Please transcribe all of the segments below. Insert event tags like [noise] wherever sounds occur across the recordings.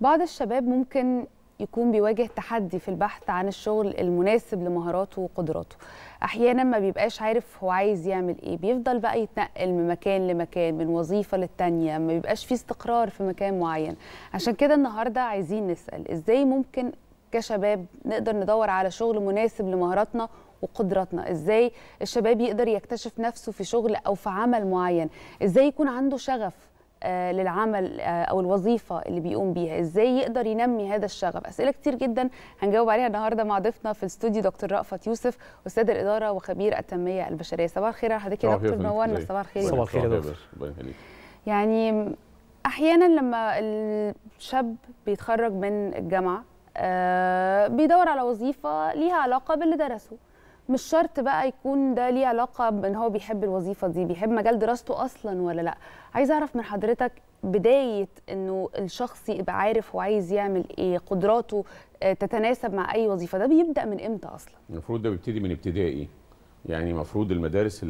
بعض الشباب ممكن يكون بيواجه تحدي في البحث عن الشغل المناسب لمهاراته وقدراته احيانا ما بيبقاش عارف هو عايز يعمل ايه بيفضل بقى يتنقل من مكان لمكان من وظيفه للتانيه ما بيبقاش في استقرار في مكان معين عشان كده النهارده عايزين نسال ازاي ممكن كشباب نقدر ندور على شغل مناسب لمهاراتنا وقدراتنا ازاي الشباب يقدر يكتشف نفسه في شغل او في عمل معين ازاي يكون عنده شغف آه، للعمل آه، او الوظيفه اللي بيقوم بيها ازاي يقدر ينمي هذا الشغف اسئله كتير جدا هنجاوب عليها النهارده مع ضيفنا في الاستوديو دكتور رأفت يوسف استاذ الاداره وخبير التنميه البشريه صباح الخير على حضرتك يا دكتور منورنا صباح الخير صباح الخير يا دكتور يعني احيانا لما الشاب بيتخرج من الجامعه آه، بيدور على وظيفه ليها علاقه باللي درسه مش شرط بقى يكون ده ليه علاقه بان هو بيحب الوظيفه دي بيحب مجال دراسته اصلا ولا لا عايز اعرف من حضرتك بدايه انه الشخص يبقى عارف هو عايز يعمل ايه قدراته آه، تتناسب مع اي وظيفه ده بيبدا من امتى اصلا المفروض ده بيبتدي من ابتدائي يعني المفروض المدارس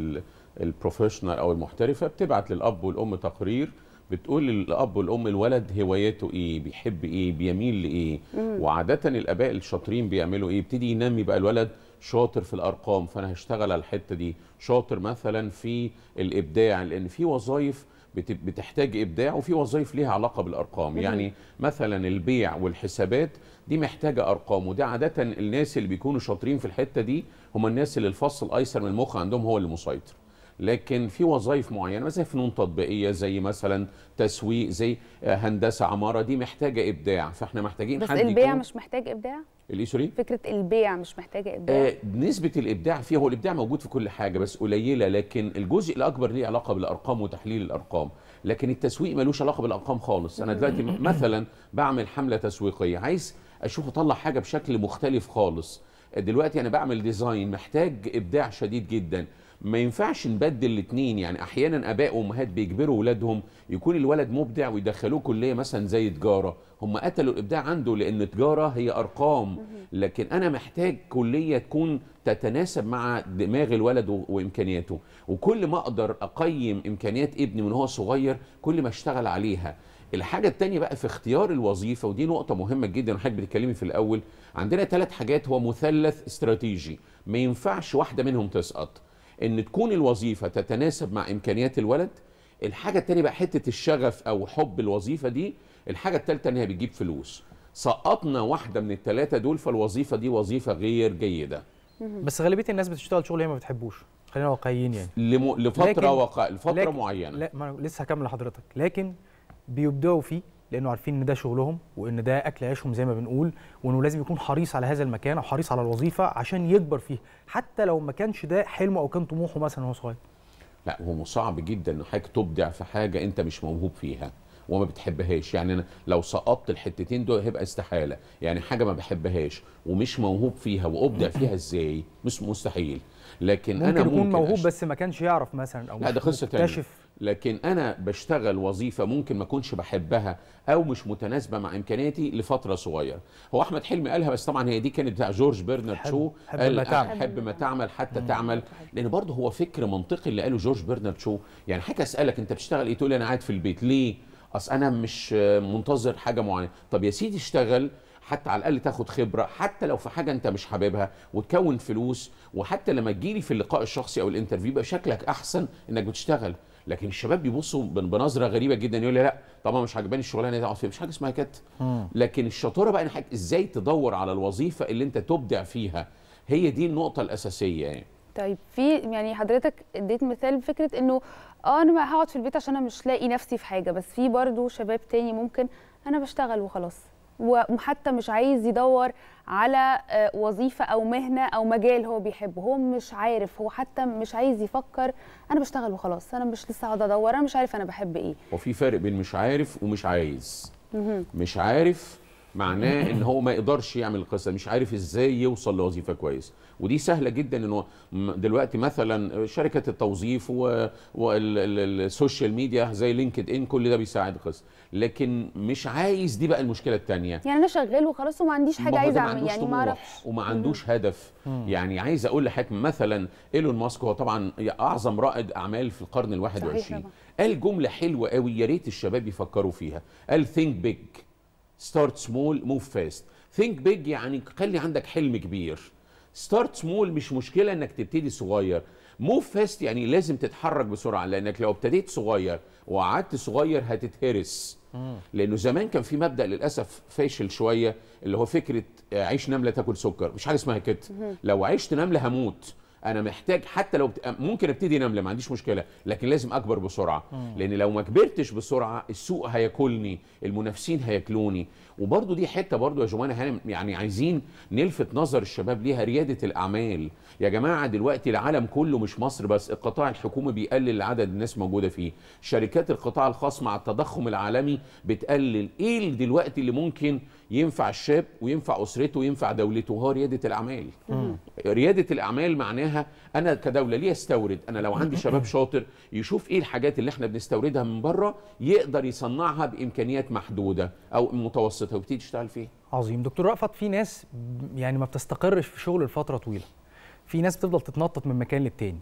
البروفيشنال او المحترفه بتبعت للاب والام تقرير بتقول للاب والام الولد هواياته ايه بيحب ايه بيميل لايه وعاده الاباء الشاطرين بيعملوا ايه يبتدي ينمي بقى الولد شاطر في الارقام فانا هشتغل على الحته دي شاطر مثلا في الابداع لان في وظائف بتحتاج ابداع وفي وظائف ليها علاقه بالارقام يعني مثلا البيع والحسابات دي محتاجه ارقام وده عاده الناس اللي بيكونوا شاطرين في الحته دي هم الناس اللي الفص الايسر من المخ عندهم هو اللي مسيطر لكن في وظائف معينه مثلا فنون تطبيقيه زي مثلا تسويق زي هندسه عماره دي محتاجه ابداع فاحنا محتاجين بس حد البيع مش محتاج ابداع سوري فكره البيع مش محتاجه ابداع آه نسبه الابداع فيها هو الابداع موجود في كل حاجه بس قليله لكن الجزء الاكبر ليه علاقه بالارقام وتحليل الارقام لكن التسويق ملوش علاقه بالارقام خالص انا دلوقتي [coughs] مثلا بعمل حمله تسويقيه عايز اشوف اطلع حاجه بشكل مختلف خالص دلوقتي انا بعمل ديزاين محتاج ابداع شديد جدا ما ينفعش نبدل الاثنين يعني احيانا اباء وامهات بيجبروا اولادهم يكون الولد مبدع ويدخلوه كليه مثلا زي تجاره هم قتلوا الابداع عنده لان تجاره هي ارقام لكن انا محتاج كليه تكون تتناسب مع دماغ الولد وامكانياته وكل ما اقدر اقيم امكانيات ابني من هو صغير كل ما اشتغل عليها الحاجة التانية بقى في اختيار الوظيفة ودي نقطة مهمة جدا وحضرتك بتتكلمي في الأول عندنا ثلاث حاجات هو مثلث استراتيجي ما ينفعش واحدة منهم تسقط ان تكون الوظيفه تتناسب مع امكانيات الولد الحاجه الثانيه بقى حته الشغف او حب الوظيفه دي الحاجه الثالثه ان هي بتجيب فلوس سقطنا واحده من الثلاثه دول فالوظيفه دي وظيفه غير جيده بس غالبيه الناس بتشتغل شغل هي ما بتحبوش خلينا واقعيين يعني لم... لفتره لكن... لفتره لكن... معينه لا ما لسه هكمل لحضرتك لكن بيبدعوا فيه لانه عارفين ان ده شغلهم وان ده اكل عيشهم زي ما بنقول وانه لازم يكون حريص على هذا المكان او حريص على الوظيفه عشان يكبر فيه حتى لو ما كانش ده حلمه او كان طموحه مثلا وهو صغير لا هو صعب جدا ان حضرتك تبدع في حاجه انت مش موهوب فيها وما بتحبهاش يعني انا لو سقطت الحتتين دول هيبقى استحاله يعني حاجه ما بحبهاش ومش موهوب فيها وابدع فيها ازاي مش مستحيل لكن ممكن انا ممكن يكون موهوب أش... بس ما كانش يعرف مثلا او لا ده قصه تانية لكن انا بشتغل وظيفه ممكن ما اكونش بحبها او مش متناسبه مع امكانياتي لفتره صغيره هو احمد حلمي قالها بس طبعا هي دي كانت بتاع جورج برنارد شو حب قال ما تعمل حب ما تعمل حتى مم. تعمل لان برضه هو فكر منطقي اللي قاله جورج برنارد شو يعني حاجه اسالك انت بتشتغل ايه تقول انا قاعد في البيت ليه اصل انا مش منتظر حاجه معينه طب يا سيدي اشتغل حتى على الاقل تاخد خبره حتى لو في حاجه انت مش حاببها وتكون فلوس وحتى لما تجيلي في اللقاء الشخصي او الانترفيو يبقى شكلك احسن انك بتشتغل لكن الشباب بيبصوا بنظره غريبه جدا يقول لي لا طبعا مش عجباني الشغلانه دي فيها مش حاجه اسمها كات لكن الشطاره بقى حاجة ازاي تدور على الوظيفه اللي انت تبدع فيها هي دي النقطه الاساسيه يعني طيب في يعني حضرتك اديت مثال فكره انه اه انا هقعد في البيت عشان انا مش لاقي نفسي في حاجه بس في برضه شباب تاني ممكن انا بشتغل وخلاص وحتى مش عايز يدور على آه، وظيفه او مهنه او مجال هو بيحبه هو مش عارف هو حتى مش عايز يفكر انا بشتغل وخلاص انا مش لسه هقعد ادور انا مش عارف انا بحب ايه وفي فرق بين مش عارف ومش عايز مش عارف معناه ان هو ما يقدرش يعمل القصه مش عارف ازاي يوصل لوظيفه كويسه ودي سهله جدا انه دلوقتي مثلا شركه التوظيف والسوشيال ميديا زي لينكد ان كل ده بيساعد القصه لكن مش عايز دي بقى المشكله الثانيه يعني انا شغال وخلاص وما عنديش حاجه عايز اعمل يعني ما اعرفش وما عندوش هدف يعني عايز اقول لحضرتك مثلا ايلون ماسك هو طبعا اعظم رائد اعمال في القرن ال 21 قال جمله حلوه قوي يا ريت الشباب يفكروا فيها قال ثينك بيج ستارت سمول موف فاست ثينك بيج يعني خلي عندك حلم كبير ستارت سمول مش مشكله انك تبتدي صغير موف فاست يعني لازم تتحرك بسرعه لانك لو ابتديت صغير وقعدت صغير هتتهرس لانه زمان كان في مبدا للاسف فاشل شويه اللي هو فكره آه، عيش نمله تاكل سكر مش حاجه اسمها كده لو عشت نمله هموت انا محتاج حتى لو بت... ممكن ابتدي نمله ما عنديش مشكله لكن لازم اكبر بسرعه مم. لان لو ما كبرتش بسرعه السوق هياكلني المنافسين هياكلوني وبرده دي حته برده يا جوانا يعني عايزين نلفت نظر الشباب ليها رياده الاعمال يا جماعه دلوقتي العالم كله مش مصر بس القطاع الحكومي بيقلل عدد الناس موجوده فيه شركات القطاع الخاص مع التضخم العالمي بتقلل ايه دلوقتي اللي ممكن ينفع الشاب وينفع اسرته وينفع دولته وهو رياده الاعمال رياده الاعمال معناها انا كدوله ليه استورد انا لو عندي شباب شاطر يشوف ايه الحاجات اللي احنا بنستوردها من بره يقدر يصنعها بامكانيات محدوده او متوسطه وبتدي تشتغل فيها عظيم دكتور رأفت في ناس يعني ما بتستقرش في شغل لفتره طويله في ناس بتفضل تتنطط من مكان للتاني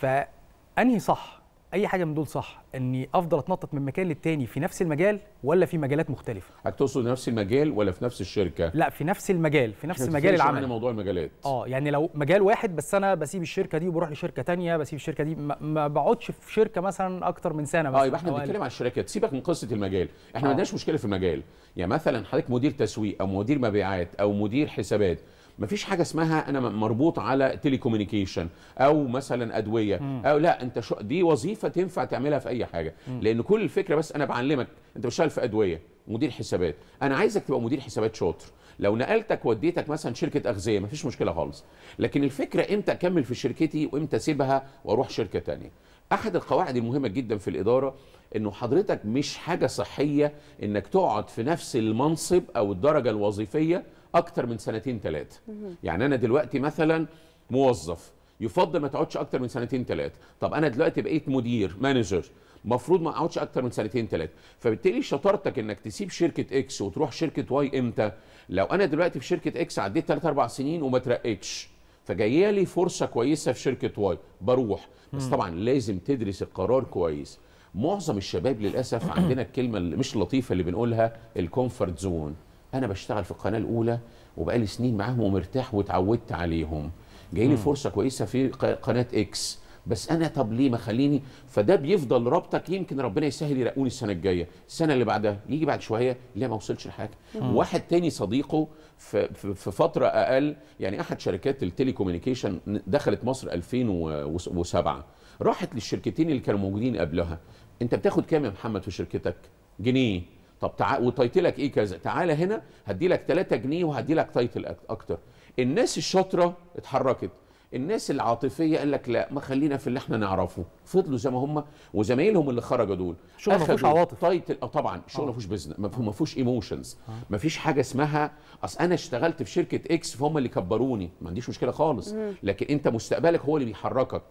فانهي صح اي حاجه من دول صح اني افضل اتنطط من مكان للتاني في نفس المجال ولا في مجالات مختلفه هتقصد نفس المجال ولا في نفس الشركه لا في نفس المجال في نفس مجال العمل موضوع المجالات اه يعني لو مجال واحد بس انا بسيب الشركه دي وبروح لشركه تانية بسيب الشركه دي ما, ما بقعدش في شركه مثلا اكتر من سنه آه، مثلا اه يبقى احنا بنتكلم على الشركات سيبك من قصه المجال احنا ما آه. عندناش مشكله في المجال يعني مثلا حضرتك مدير تسويق او مدير مبيعات او مدير حسابات مفيش حاجه اسمها انا مربوط على تليكومينيكيشن او مثلا ادويه مم. او لا انت شو دي وظيفه تنفع تعملها في اي حاجه مم. لان كل الفكره بس انا بعلمك انت بشتغل في ادويه مدير حسابات انا عايزك تبقى مدير حسابات شاطر لو نقلتك وديتك مثلا شركه اغذيه مفيش مشكله خالص لكن الفكره امتى اكمل في شركتي وامتى اسيبها واروح شركه ثانيه احد القواعد المهمه جدا في الاداره انه حضرتك مش حاجه صحيه انك تقعد في نفس المنصب او الدرجه الوظيفيه اكتر من سنتين ثلاثه يعني انا دلوقتي مثلا موظف يفضل ما تقعدش اكتر من سنتين ثلاثه طب انا دلوقتي بقيت مدير مانجر المفروض ما اقعدش اكتر من سنتين ثلاثه فبالتالي شطارتك انك تسيب شركه اكس وتروح شركه واي امتى لو انا دلوقتي في شركه اكس عديت 3 4 سنين وما ترقيتش فجايه لي فرصه كويسه في شركه واي بروح بس طبعا لازم تدرس القرار كويس معظم الشباب للاسف عندنا الكلمه اللي مش لطيفه اللي بنقولها الكومفورت زون انا بشتغل في القناه الاولى وبقالي سنين معاهم ومرتاح واتعودت عليهم جاي لي فرصه كويسه في قناه اكس بس انا طب ليه ما خليني فده بيفضل رابطك يمكن ربنا يسهل يرقوني السنه الجايه السنه اللي بعدها يجي بعد شويه لا ما وصلش لحاجه واحد تاني صديقه في, في فتره اقل يعني احد شركات التليكومينيكيشن دخلت مصر 2007 راحت للشركتين اللي كانوا موجودين قبلها انت بتاخد كام يا محمد في شركتك جنيه طب تعال وتايتلك ايه كذا تعالى هنا هدي لك 3 جنيه وهدي لك تايتل اكتر الناس الشاطره اتحركت الناس العاطفيه قال لك لا ما خلينا في اللي احنا نعرفه فضلوا زي ما هم وزمايلهم اللي خرجوا دول شغل ما فيهوش عواطف تايتل اه طبعا شغل ما آه. فيهوش بزنس ما فيهوش ايموشنز آه. ما فيش حاجه اسمها اصل انا اشتغلت في شركه اكس فهم اللي كبروني ما عنديش مشكله خالص لكن انت مستقبلك هو اللي بيحركك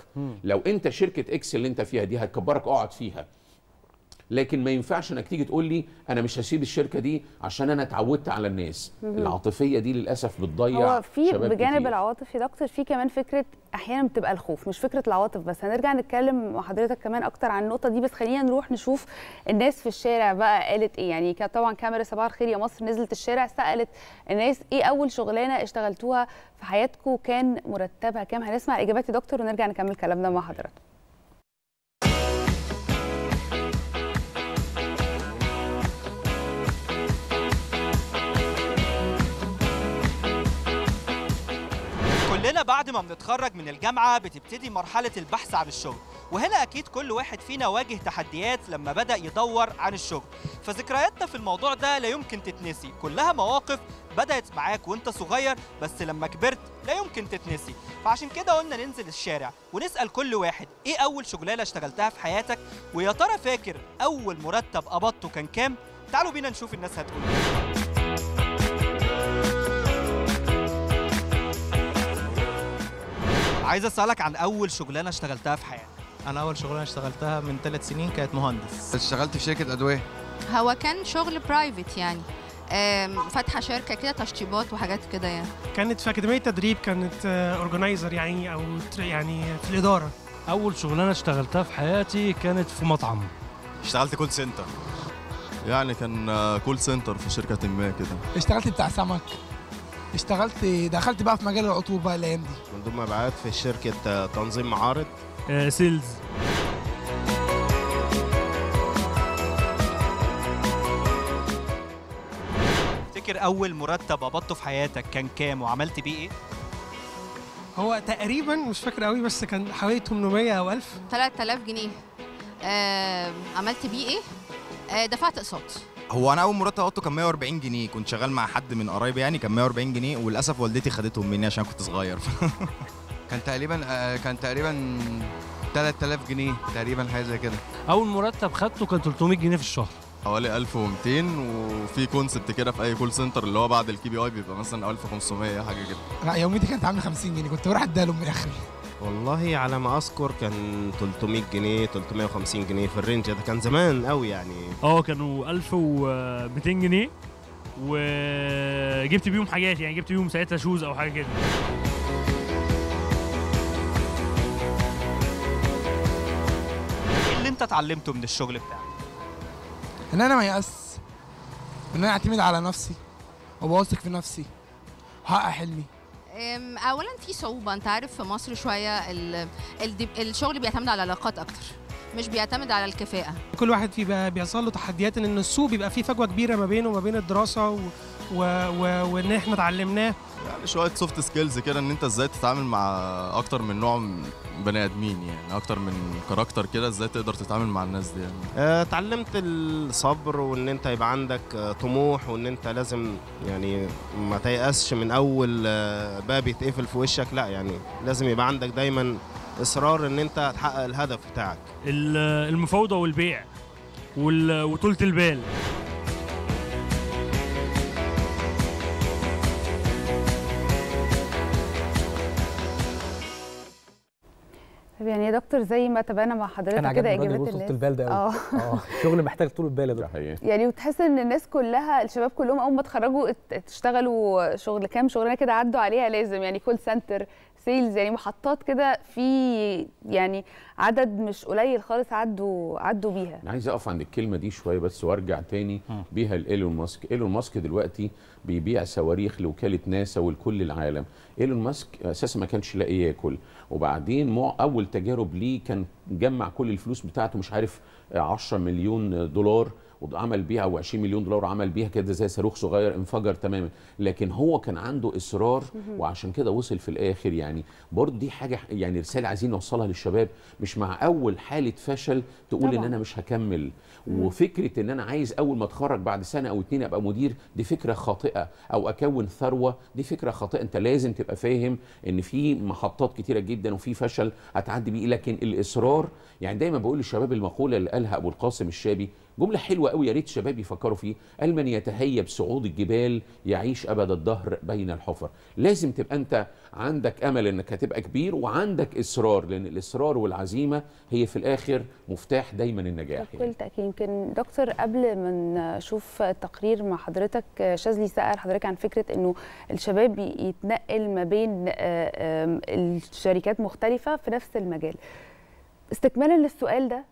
لو انت شركه اكس اللي انت فيها دي هتكبرك اقعد فيها لكن ما ينفعش انك تيجي تقول لي انا مش هسيب الشركه دي عشان انا اتعودت على الناس مم. العاطفيه دي للاسف بتضيع هو في بجانب العواطف يا دكتور في كمان فكره احيانا بتبقى الخوف مش فكره العواطف بس هنرجع نتكلم مع حضرتك كمان اكتر عن النقطه دي بس خلينا نروح نشوف الناس في الشارع بقى قالت ايه يعني كانت طبعا كاميرا صباح الخير يا مصر نزلت الشارع سالت الناس ايه اول شغلانه اشتغلتوها في حياتكم كان مرتبها كام هنسمع الاجابات يا دكتور ونرجع نكمل كلامنا مع حضرتك بعد ما بنتخرج من الجامعة بتبتدي مرحلة البحث عن الشغل وهنا أكيد كل واحد فينا واجه تحديات لما بدأ يدور عن الشغل فذكرياتنا في الموضوع ده لا يمكن تتنسي كلها مواقف بدأت معاك وانت صغير بس لما كبرت لا يمكن تتنسي فعشان كده قلنا ننزل الشارع ونسأل كل واحد ايه أول شغلانة اشتغلتها في حياتك ويا ترى فاكر أول مرتب قبضته كان كام؟ تعالوا بينا نشوف الناس هتقول إيه. طيب. عايز اسالك عن اول شغلانه اشتغلتها في حياتك انا اول شغلانه اشتغلتها من ثلاث سنين كانت مهندس اشتغلت في شركه ادويه هو كان شغل برايفت يعني فاتحه شركه كده تشطيبات وحاجات كده يعني كانت في اكاديميه تدريب كانت اورجنايزر آه، يعني او يعني في الاداره اول شغلانه اشتغلتها في حياتي كانت في مطعم اشتغلت كول سنتر يعني كان كول آه، سنتر في شركه ما كده اشتغلت بتاع سمك اشتغلت دخلت بقى في مجال العطور بقى الايام دي من ضمن في شركه آه، تنظيم معارض آه، سيلز تفتكر اول مرتب قبضته في حياتك كان كام وعملت بيه ايه هو تقريبا مش فاكر قوي بس كان حوالي 800 او 1000 3000 جنيه آه، عملت بيه ايه آه، دفعت اقساط هو انا اول مرتب قبضته كان 140 جنيه كنت شغال مع حد من قرايبي يعني كان 140 جنيه وللاسف والدتي خدتهم مني عشان كنت صغير [laughs] كان تقريبا آه، كان تقريبا 3000 جنيه تقريبا حاجه زي كده اول مرتب خدته كان 300 جنيه في الشهر حوالي 1200 وفي كونسبت كده في اي كول سنتر اللي هو بعد الكي بي اي بيبقى مثلا 1500 حاجه كده لا يوميتي كانت عامله 50 جنيه كنت بروح اديها لامي من الاخر والله على ما اذكر كان 300 جنيه 350 جنيه في الرينج ده كان زمان قوي يعني اه كانوا 1200 جنيه وجبت بيهم حاجات يعني جبت بيهم ساعتها شوز او حاجه كده اللي انت اتعلمته من الشغل بتاعك ان انا ما يأس ان انا اعتمد على نفسي وبوثق في نفسي واحقق حلمي اولا في صعوبه انت عارف في مصر شويه الـ الـ الشغل بيعتمد على العلاقات اكتر مش بيعتمد على الكفاءه كل واحد في بقى بيحصل له تحديات ان السوق بيبقى فيه فجوه كبيره ما بينه وما بين الدراسه و... و... و... وان احنا اتعلمناه يعني شويه سوفت سكيلز كده ان انت ازاي تتعامل مع اكتر من نوع بني ادمين يعني اكتر من كاركتر كده ازاي تقدر تتعامل مع الناس دي يعني آه، اتعلمت الصبر وان انت يبقى عندك آه، طموح وان انت لازم يعني ما تيأسش من اول آه، باب يتقفل في وشك لا يعني لازم يبقى عندك دايما اصرار ان انت تحقق الهدف بتاعك المفاوضه والبيع وطولة البال يعني يا دكتور زي ما تبانا مع حضرتك كده اجابات الناس البال ده آه. اه شغل محتاج طول البال ده يعني وتحس ان الناس كلها الشباب كلهم اول ما اتخرجوا اشتغلوا شغل كام شغلانه كده عدوا عليها لازم يعني كول سنتر سيلز يعني محطات كده في يعني عدد مش قليل خالص عدوا عدوا بيها انا عايز اقف عند الكلمه دي شويه بس وارجع تاني بيها لايلون ماسك ايلون ماسك دلوقتي بيبيع صواريخ لوكاله ناسا ولكل العالم ايلون ماسك اساسا ما كانش لاقي ياكل وبعدين اول تجارب ليه كان جمع كل الفلوس بتاعته مش عارف 10 مليون دولار وعمل بيها او 20 مليون دولار عمل بيها كده زي صاروخ صغير انفجر تماما لكن هو كان عنده اصرار وعشان كده وصل في الاخر يعني برضه دي حاجه يعني رساله عايزين نوصلها للشباب مش مع اول حاله فشل تقول طبعا. ان انا مش هكمل وفكره ان انا عايز اول ما اتخرج بعد سنه او اتنين ابقى مدير دي فكره خاطئه او اكون ثروه دي فكره خاطئه انت لازم تبقى فاهم ان في محطات كتيره جدا وفي فشل هتعدي بيه لكن الاصرار يعني دايما بقول للشباب المقوله اللي قالها ابو القاسم الشابي جمله حلوه قوي يا ريت الشباب يفكروا فيه قال من يتهيب صعود الجبال يعيش ابد الدهر بين الحفر لازم تبقى انت عندك امل انك هتبقى كبير وعندك اصرار لان الاصرار والعزيمه هي في الاخر مفتاح دايما النجاح بكل يعني. تاكيد يمكن دكتور قبل ما نشوف التقرير مع حضرتك شاذلي سال حضرتك عن فكره انه الشباب يتنقل ما بين آه، الشركات مختلفه في نفس المجال استكمالا للسؤال ده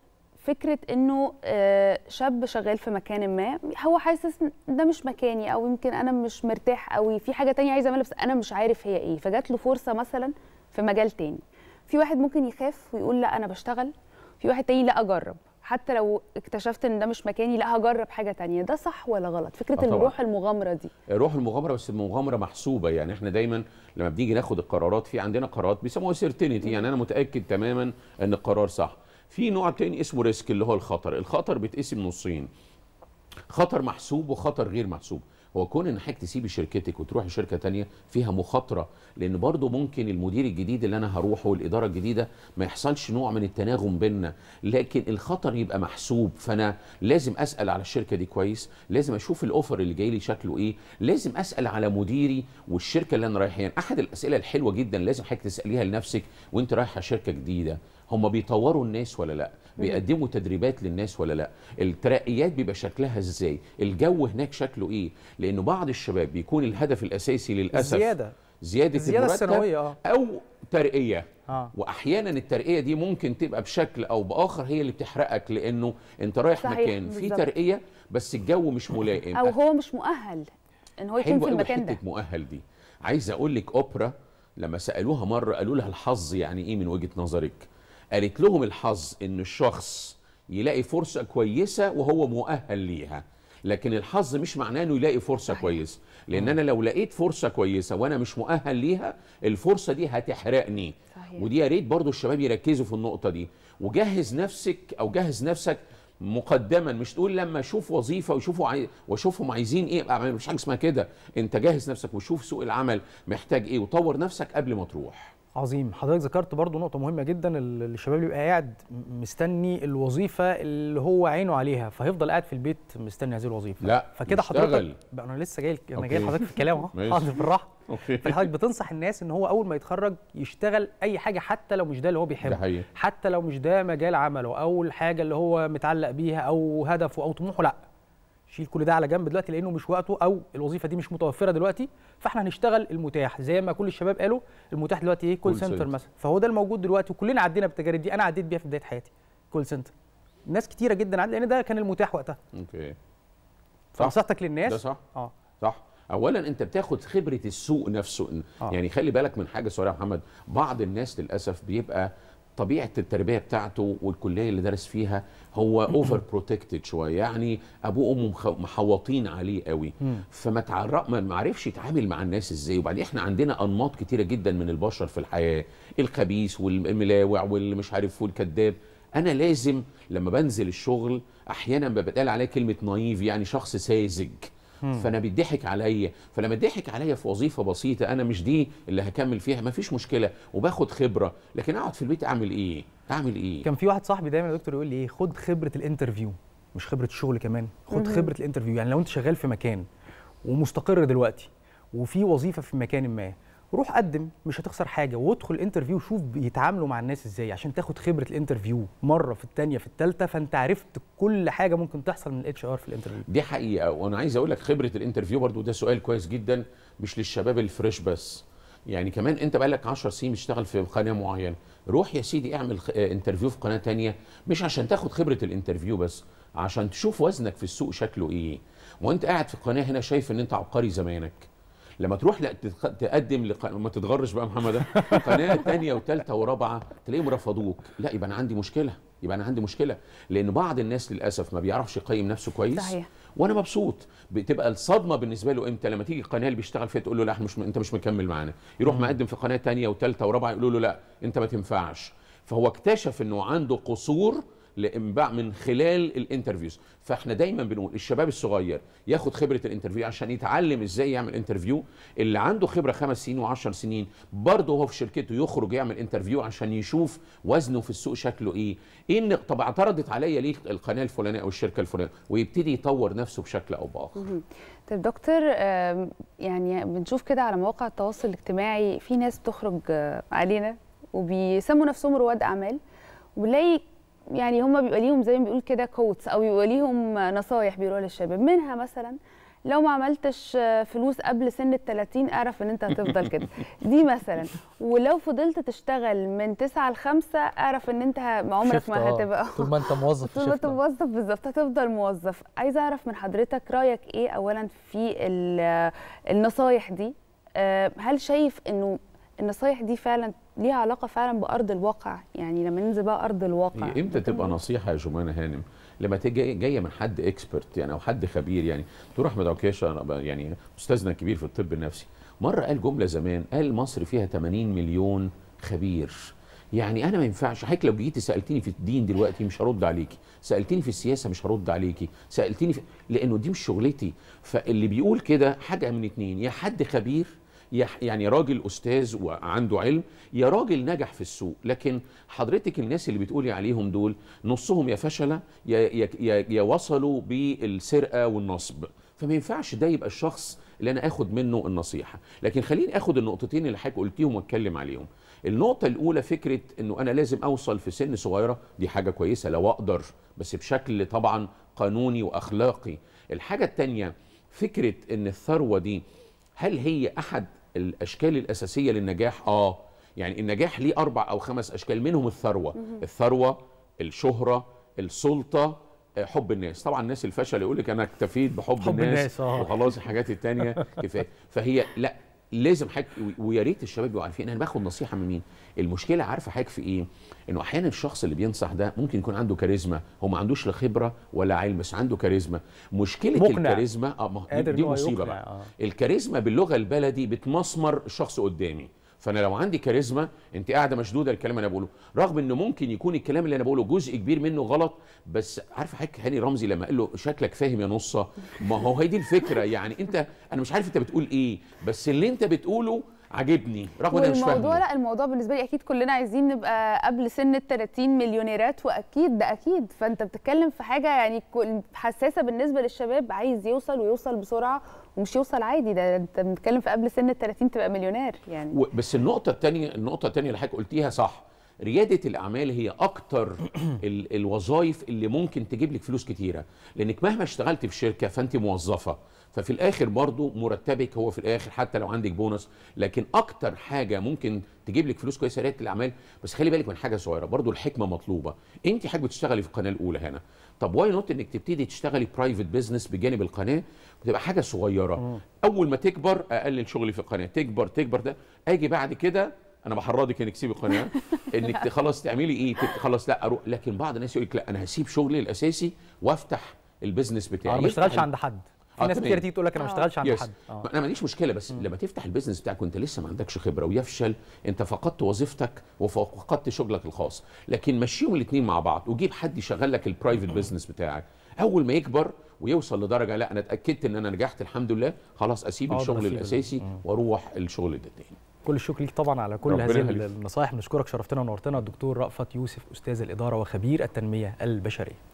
فكره انه آه، شاب شغال في مكان ما هو حاسس ده مش مكاني او يمكن انا مش مرتاح قوي في حاجه تانية عايزه اعملها بس انا مش عارف هي ايه فجات له فرصه مثلا في مجال تاني في واحد ممكن يخاف ويقول لا انا بشتغل في واحد تاني لا اجرب حتى لو اكتشفت ان ده مش مكاني لا هجرب حاجه تانية ده صح ولا غلط فكره آه، روح المغامره دي روح المغامره بس المغامره محسوبه يعني احنا دايما لما بنيجي ناخد القرارات في عندنا قرارات بيسموها سيرتينيتي يعني انا متاكد تماما ان القرار صح في نوع تاني اسمه ريسك اللي هو الخطر الخطر بيتقسم نصين خطر محسوب وخطر غير محسوب هو كون ان حضرتك تسيبي شركتك وتروحي شركه تانية فيها مخاطره لان برضو ممكن المدير الجديد اللي انا هروحه والاداره الجديده ما يحصلش نوع من التناغم بيننا لكن الخطر يبقى محسوب فانا لازم اسال على الشركه دي كويس لازم اشوف الاوفر اللي جاي لي شكله ايه لازم اسال على مديري والشركه اللي انا رايحها يعني احد الاسئله الحلوه جدا لازم حضرتك تساليها لنفسك وانت رايحه شركه جديده هم بيطوروا الناس ولا لا بيقدموا تدريبات للناس ولا لا الترقيات بيبقى شكلها ازاي الجو هناك شكله ايه لانه بعض الشباب بيكون الهدف الاساسي للاسف زياده زياده, زيادة السنويه اه او ترقيه آه. واحيانا الترقيه دي ممكن تبقى بشكل او باخر هي اللي بتحرقك لانه انت رايح مكان فيه ترقيه بس الجو مش ملائم او هو مش مؤهل ان هو يكون في المكان ده مؤهل دي عايز اقول لك اوبرا لما سالوها مره قالوا لها الحظ يعني ايه من وجهه نظرك قالت لهم الحظ ان الشخص يلاقي فرصه كويسه وهو مؤهل ليها لكن الحظ مش معناه انه يلاقي فرصه صحيح. كويسه لان انا لو لقيت فرصه كويسه وانا مش مؤهل ليها الفرصه دي هتحرقني صحيح. ودي يا ريت برضو الشباب يركزوا في النقطه دي وجهز نفسك او جهز نفسك مقدما مش تقول لما اشوف وظيفه واشوفوا عاي... واشوفهم عايزين ايه مش حاجه اسمها كده انت جهز نفسك وشوف سوق العمل محتاج ايه وطور نفسك قبل ما تروح عظيم حضرتك ذكرت برضو نقطه مهمه جدا الشباب اللي بيبقى قاعد مستني الوظيفه اللي هو عينه عليها فهيفضل قاعد في البيت مستني هذه الوظيفه لا فكده حضرتك بقى انا لسه جاي انا جاي لحضرتك في الكلام اهو [laughs] حاضر بالراحه فحضرتك بتنصح الناس ان هو اول ما يتخرج يشتغل اي حاجه حتى لو مش ده اللي هو بيحبه حتى لو مش ده مجال عمله او الحاجه اللي هو متعلق بيها او هدفه او طموحه لا شيل كل ده على جنب دلوقتي لانه مش وقته او الوظيفه دي مش متوفره دلوقتي فاحنا هنشتغل المتاح زي ما كل الشباب قالوا المتاح دلوقتي ايه كول سنتر مثلا فهو ده الموجود دلوقتي وكلنا عدينا بالتجارب دي انا عديت بيها في بدايه حياتي كول سنتر ناس كتيره جدا عدت لان ده كان المتاح وقتها اوكي فنصيحتك للناس ده صح اه صح اولا انت بتاخد خبره السوق نفسه آه. يعني خلي بالك من حاجه سوري يا محمد بعض الناس للاسف بيبقى طبيعه التربيه بتاعته والكليه اللي درس فيها هو اوفر بروتكتد شويه يعني ابوه وامه محوطين عليه قوي فما تعرق ما عرفش يتعامل مع الناس ازاي وبعدين احنا عندنا انماط كتيره جدا من البشر في الحياه الخبيث والملاوع واللي مش عارف والكذاب انا لازم لما بنزل الشغل احيانا بتقال عليا كلمه نايف يعني شخص ساذج فانا بيضحك عليا فلما يضحك عليا في وظيفه بسيطه انا مش دي اللي هكمل فيها مفيش مشكله وباخد خبره لكن اقعد في البيت اعمل ايه اعمل ايه كان في واحد صاحبي دايما يا دكتور يقول لي ايه خد خبره الانترفيو مش خبره الشغل كمان خد خبره الانترفيو يعني لو انت شغال في مكان ومستقر دلوقتي وفي وظيفه في مكان ما روح قدم مش هتخسر حاجه وادخل الانترفيو شوف بيتعاملوا مع الناس ازاي عشان تاخد خبره الانترفيو مره في الثانيه في الثالثه فانت عرفت كل حاجه ممكن تحصل من الاتش ار في الانترفيو دي حقيقه وانا عايز اقول لك خبره الانترفيو برضو ده سؤال كويس جدا مش للشباب الفريش بس يعني كمان انت بقالك 10 سنين بتشتغل في قناه معينه روح يا سيدي اعمل انترفيو آه، في قناه تانية مش عشان تاخد خبره الانترفيو بس عشان تشوف وزنك في السوق شكله ايه وانت قاعد في القناه هنا شايف ان انت عبقري زمانك لما تروح لا تقدم لق... ما تتغرش بقى محمد قناه ثانيه وثالثه ورابعه تلاقيهم رفضوك لا يبقى انا عندي مشكله يبقى انا عندي مشكله لان بعض الناس للاسف ما بيعرفش يقيم نفسه كويس صحيح. وانا مبسوط بتبقى الصدمه بالنسبه له امتى لما تيجي القناه اللي بيشتغل فيها تقول له لا احنا مش انت مش مكمل معانا يروح مقدم في قناه ثانيه وثالثه ورابعه يقولوا له لا انت ما تنفعش فهو اكتشف انه عنده قصور لانباع من خلال الانترفيوز فاحنا دايما بنقول الشباب الصغير ياخد خبره الانترفيو عشان يتعلم ازاي يعمل انترفيو اللي عنده خبره خمس سنين وعشر سنين برضه هو في شركته يخرج يعمل انترفيو عشان يشوف وزنه في السوق شكله ايه ايه إن طب اعترضت عليا ليه القناه الفلانيه او الشركه الفلانيه ويبتدي يطور نفسه بشكل او باخر طيب دكتور يعني بنشوف كده على مواقع التواصل الاجتماعي في ناس بتخرج آه، علينا وبيسموا نفسهم رواد اعمال وبنلاقي يعني هم بيبقى ليهم زي ما بيقول كده كوتس او بيبقى ليهم نصايح بيقولوها للشباب منها مثلا لو ما عملتش فلوس قبل سن ال 30 اعرف ان انت هتفضل كده [laughs] دي مثلا ولو فضلت تشتغل من 9 ل 5 اعرف ان انت عمرك ما آه. هتبقى طول ما انت موظف طول ما انت آه. موظف بالظبط هتفضل موظف عايزه اعرف من حضرتك رايك ايه اولا في النصايح دي آه، هل شايف انه النصايح دي فعلا ليها علاقه فعلا بارض الواقع يعني لما ننزل بقى ارض الواقع إيه، امتى تبقى نصيحه يا جمانه هانم لما تيجي جايه من حد اكسبرت يعني او حد خبير يعني دكتور احمد عكاشه يعني استاذنا الكبير في الطب النفسي مره قال جمله زمان قال مصر فيها 80 مليون خبير يعني انا ما ينفعش حضرتك لو جيتي سالتيني في الدين دلوقتي مش هرد عليكي سالتيني في السياسه مش هرد عليكي سالتيني في... لانه دي مش شغلتي فاللي بيقول كده حاجه من اتنين يا حد خبير يعني راجل استاذ وعنده علم يا راجل نجح في السوق لكن حضرتك الناس اللي بتقولي عليهم دول نصهم يا فشله يا يا يا وصلوا بالسرقه والنصب فما ينفعش ده يبقى الشخص اللي انا اخد منه النصيحه لكن خليني اخد النقطتين اللي حضرتك قلتيهم واتكلم عليهم النقطه الاولى فكره انه انا لازم اوصل في سن صغيره دي حاجه كويسه لو اقدر بس بشكل طبعا قانوني واخلاقي الحاجه الثانيه فكره ان الثروه دي هل هي احد الاشكال الاساسيه للنجاح اه يعني النجاح ليه اربع او خمس اشكال منهم الثروه الثروه الشهره السلطه آه، حب الناس طبعا الناس الفشل يقول لك انا اكتفيت بحب حب الناس, الناس آه. وخلاص الحاجات التانية [laughs] كفايه فهي لا لازم حاجة ويا ريت الشباب يبقوا عارفين انا باخد نصيحه من مين المشكله عارفه حاجه في ايه انه احيانا الشخص اللي بينصح ده ممكن يكون عنده كاريزما هو ما عندوش لا خبره ولا علم بس عنده كاريزما مشكله مقنع. الكاريزما اه دي مصيبه بقى آه. الكاريزما باللغه البلدي بتمسمر الشخص قدامي فانا لو عندي كاريزما انت قاعده مشدوده الكلام اللي انا بقوله رغم انه ممكن يكون الكلام اللي انا بقوله جزء كبير منه غلط بس عارف حك هاني رمزي لما قال له شكلك فاهم يا نصه ما هو هي دي الفكره يعني انت انا مش عارف انت بتقول ايه بس اللي انت بتقوله عاجبني رغم ان انا مش فاهمه الموضوع لا الموضوع بالنسبه لي اكيد كلنا عايزين نبقى قبل سن ال 30 مليونيرات واكيد ده اكيد فانت بتتكلم في حاجه يعني حساسه بالنسبه للشباب عايز يوصل ويوصل بسرعه ومش يوصل عادي ده انت بنتكلم في قبل سن ال 30 تبقى مليونير يعني بس النقطه الثانيه النقطه الثانيه اللي حضرتك قلتيها صح رياده الاعمال هي اكتر [clears throat] ال الوظائف اللي ممكن تجيب لك فلوس كتيره لانك مهما اشتغلت في شركه فانت موظفه ففي الاخر برضو مرتبك هو في الاخر حتى لو عندك بونص لكن اكتر حاجه ممكن تجيب لك فلوس كويسه رياده الاعمال بس خلي بالك من حاجه صغيره برضو الحكمه مطلوبه انت حاجه بتشتغلي في القناه الاولى هنا طب واي نوت انك تبتدي تشتغلي برايفت بزنس بجانب القناه وتبقى حاجه صغيره مم. اول ما تكبر اقلل شغلي في القناه تكبر تكبر ده اجي بعد كده انا بحرضك انك تسيبي القناه [laughs] انك خلاص تعملي ايه خلاص لا اروح لكن بعض الناس يقول لك لا انا هسيب شغلي الاساسي وافتح البيزنس بتاعي انا ما بشتغلش عند حد في ناس كتير تيجي تقول لك انا ما آه. اشتغلش عند حد آه. ما انا ماليش مشكله بس م. لما تفتح البيزنس بتاعك وانت لسه ما عندكش خبره ويفشل انت فقدت وظيفتك وفقدت شغلك الخاص لكن مشيهم الاثنين مع بعض وجيب حد يشغل لك البرايفت بيزنس بتاعك اول ما يكبر ويوصل لدرجه لا انا اتاكدت ان انا نجحت الحمد لله خلاص اسيب الشغل الاساسي واروح الشغل ده كل الشكر ليك طبعا على كل هذه النصائح بنشكرك شرفتنا ونورتنا الدكتور رأفت يوسف استاذ الاداره وخبير التنميه البشريه